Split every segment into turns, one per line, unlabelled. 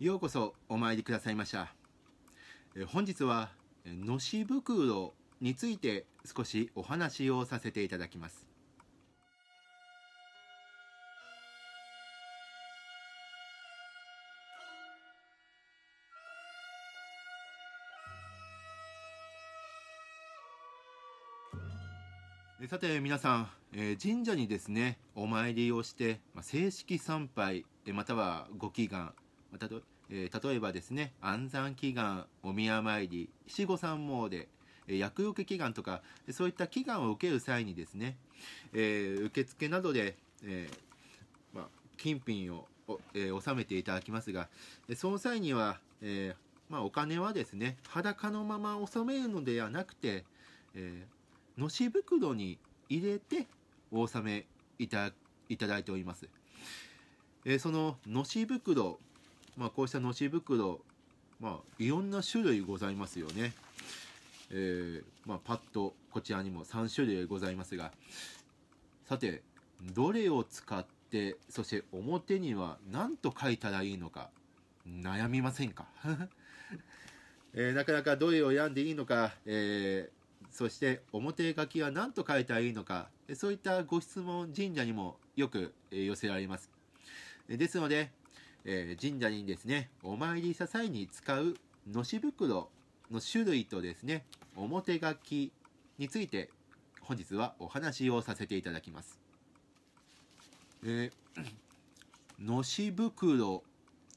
ようこそお参りくださいました。本日は、のし袋について少しお話をさせていただきます。さて皆さん、えー、神社にですねお参りをして、まあ、正式参拝またはご祈願たと、えー、例えばですね安産祈願お宮参り七五三詣厄除祈願とかそういった祈願を受ける際にですね、えー、受付などで、えー、まあ、金品をえ納めていただきますがその際には、えまあ、お金はですね裸のまま納めるのではなくて、えのし袋に入れてお納めいただいております。えそののし袋まあ、こうしたのし袋、まあ、いろんな種類ございますよね。えー、まあ、パッとこちらにも3種類ございますが、さて、どれを使って、そして表には何と書いたらいいのか、悩みませんか、えー、なかなかどれを選んでいいのか、えー、そして表書きは何と書いたらいいのか、そういったご質問神社にもよく寄せられます。ですので、えー、神社にですね、お参りした際に使うのし袋の種類とですね、表書きについて本日はお話をさせていただきます。えー、のし袋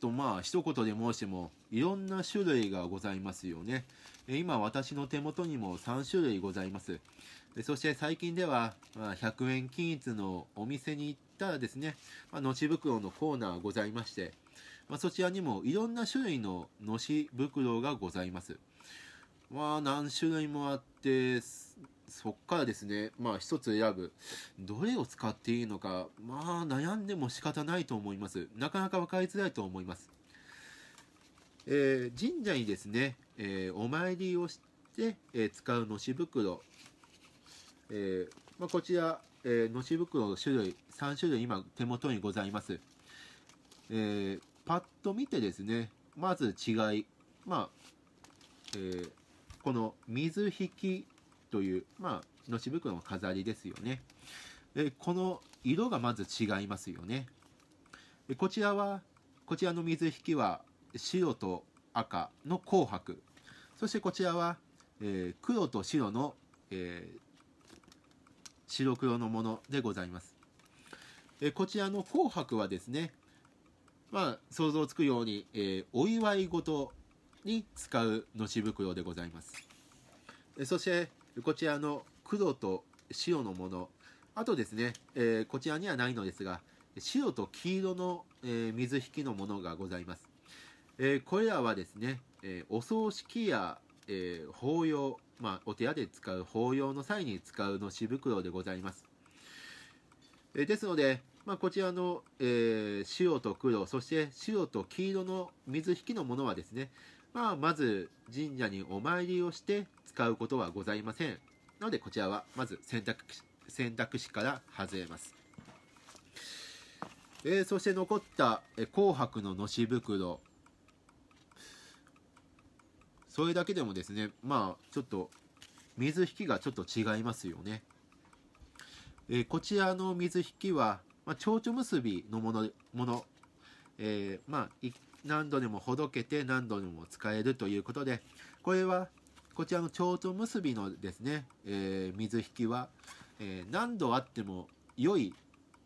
とまあ一言で申してもいろんな種類がございますよね。今私の手元にも3種類ございます。そして最近では100円均一のお店に行ったらですね、のし袋のコーナーございまして、そちらにもいろんな種類ののし袋がございます。まあ何種類もあって、そっからですね、まあ一つ選ぶ。どれを使っていいのか、まあ悩んでも仕方ないと思います。なかなか分かりづらいと思います。えー、神社にですね、えー、お参りをして、えー、使うのし袋。えまあ、こちら、えのし袋の種類、3種類今手元にございます。えパッと見てですね、まず違い。まあ、えこの水引きという、まあ、のし袋の飾りですよね。で、この色がまず違いますよね。でこちらは、こちらの水引きは白と赤の紅白。そしてこちらは、えー、黒と白の、えー、白黒のものでございます。えこちらの紅白はですね、まあ、想像つくように、えー、お祝い事に使うのし袋でございます。そして、こちらの黒と白のもの、あとですね、えー、こちらにはないのですが、白と黄色の、え水引きのものがございます。えこれらはですね、えお葬式や、え法要、まあ、お寺で使う法要の際に使うのし袋でございます。えですので、まあ、こちらの、えー、白と黒、そして白と黄色の水引きのものはですね、まあ、まず神社にお参りをして使うことはございません。なので、こちらはまず選択選択肢から外れます。えー、そして残った、え紅白ののし袋。それだけでもですね、まあ、ちょっと、水引きがちょっと違いますよね。えー、こちらの水引きは、まあ、蝶々結びのもの、ものえー、まあ、何度でもほどけて何度でも使えるということで、これは、こちらの蝶と結びのですね、えー、水引きは、えー、何度あっても良い、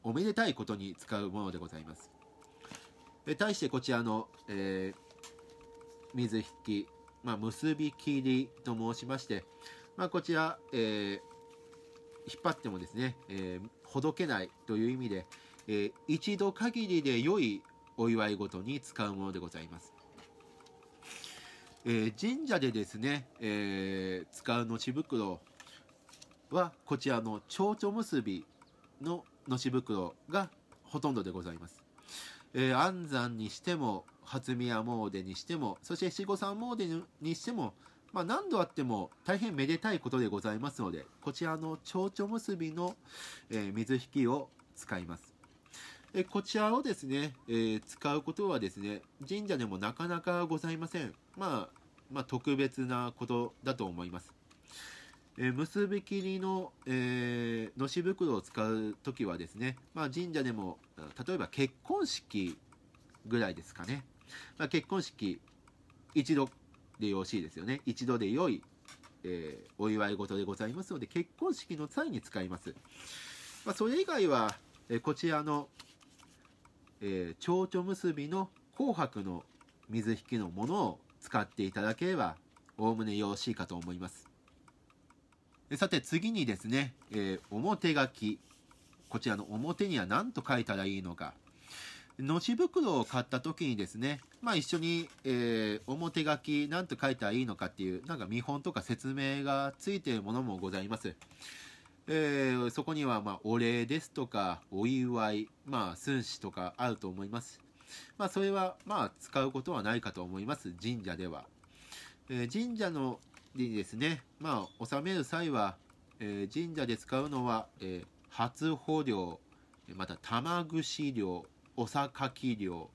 おめでたいことに使うものでございます。え対してこちらの、えー、水引き、まあ、結び切りと申しまして、まあ、こちら、え引っ張ってもですね、えー、ほどけないという意味で、えー、一度限りで良いお祝いごとに使うものでございます。えー、神社でですね、えー、使うのし袋はこちらの蝶々結びののし袋がほとんどでございます。えー、安産にしても初宮詣にしてもそして七五三詣にしても、まあ、何度あっても大変めでたいことでございますのでこちらの蝶々結びの、え水引きを使います。えこちらをですね、えー、使うことはですね、神社でもなかなかございません。まあ、まあ、特別なことだと思います。えー、結び切りの、えー、のし袋を使うときはですね、まあ、神社でも、例えば結婚式ぐらいですかね。まあ、結婚式、一度でよろしいですよね。一度で良い、えー、お祝い事でございますので、結婚式の際に使います。まあ、それ以外は、えこちらのえー、蝶々結びの紅白の水引きのものを使っていただければ、おおむねよろしいかと思います。さて次にですね、えー、表書き。こちらの表には何と書いたらいいのか。のし袋を買った時にですね、まあ一緒に、えー、表書き何と書いたらいいのかっていう、なんか見本とか説明がついているものもございます。えー、そこには、まあ、お礼ですとか、お祝い、まあ、寸志とかあると思います。まあ、それは、まあ、使うことはないかと思います。神社では。えー、神社のにですね、まあ、納める際は、えー、神社で使うのは、えー、初穂料、また玉串料、お榊か料、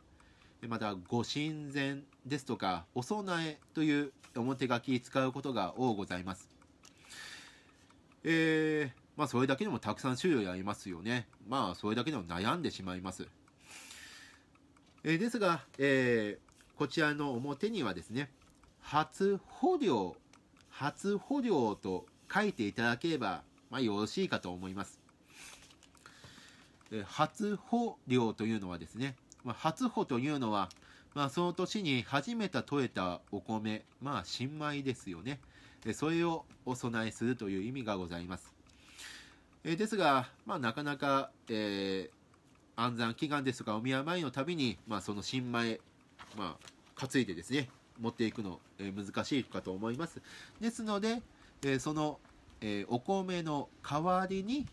またご神前ですとか、お供えという表書き使うことが多ございます。えー、まあ、それだけでもたくさん種類ありますよね。まあ、それだけでも悩んでしまいます。えー、ですが、えー、こちらの表にはですね、初捕料、初捕料と書いていただければ、まあ、よろしいかと思います。えー、初捕料というのはですね、まあ、初穂というのは、まあ、その年に初めて取れたお米、まあ、新米ですよね。それをお供えするという意味がございます。えー、ですが、まあ、なかなか、えー、安産祈願ですとかお宮参りのたびに、まあ、その新米、まあ、担いでですね持っていくの、えー、難しいかと思いますですので、えー、その、えー、お米の代わりに、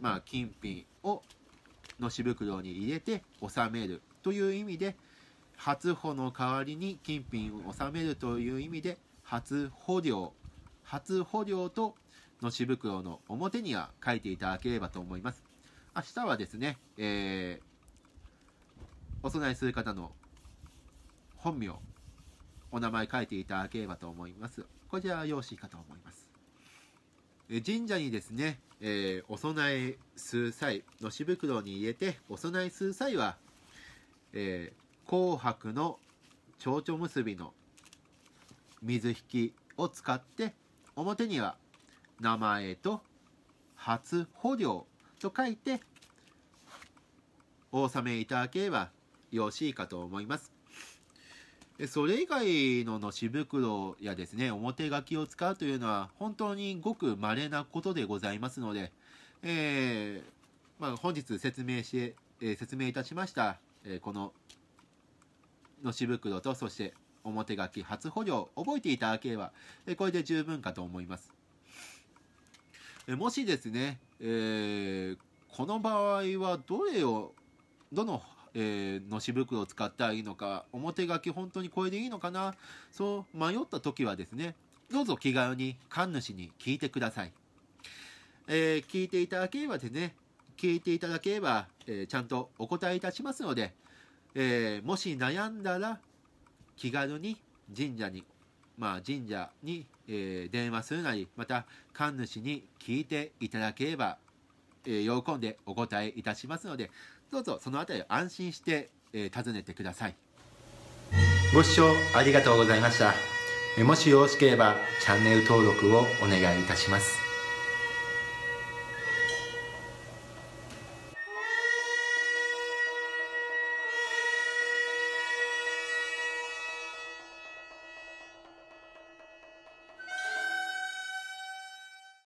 まあ、金品をのし袋に入れて納めるという意味で初穂の代わりに金品を納めるという意味で初穂料初穂料とのし袋の表には書いていただければと思います。明日はですね、えー、お供えする方の本名、お名前書いていただければと思います。こちらは用紙かと思います。え神社にですね、えー、お供えする際、のし袋に入れてお供えする際は、えー、紅白の蝶々結びの水引きを使って、表には名前と初捕虜と書いてお納めいただければよろしいかと思います。それ以外ののし袋やですね、表書きを使うというのは本当にごく稀なことでございますので、えー、まあ、本日説明して、えー、説明いたしました、えー、こののし袋とそして表書き初補料覚えていただければ、えこれで十分かと思います。えもしですね、えー、この場合はどれを、どの、えー、のし袋を使ったらいいのか、表書き本当にこれでいいのかな、そう迷った時はですね、どうぞ気軽に神主に聞いてください。えー、聞いていただければですね、聞いていただければ、えー、ちゃんとお答えいたしますので、えー、もし悩んだら気軽に神社にまあ、神社に、えー、電話するなり、また、神主に聞いていただければ、えー、喜んでお答えいたしますので、どうぞそのあたり安心して、えー、訪ねてください。ご視聴ありがとうございました。もしよろしければ、チャンネル登録をお願いいたします。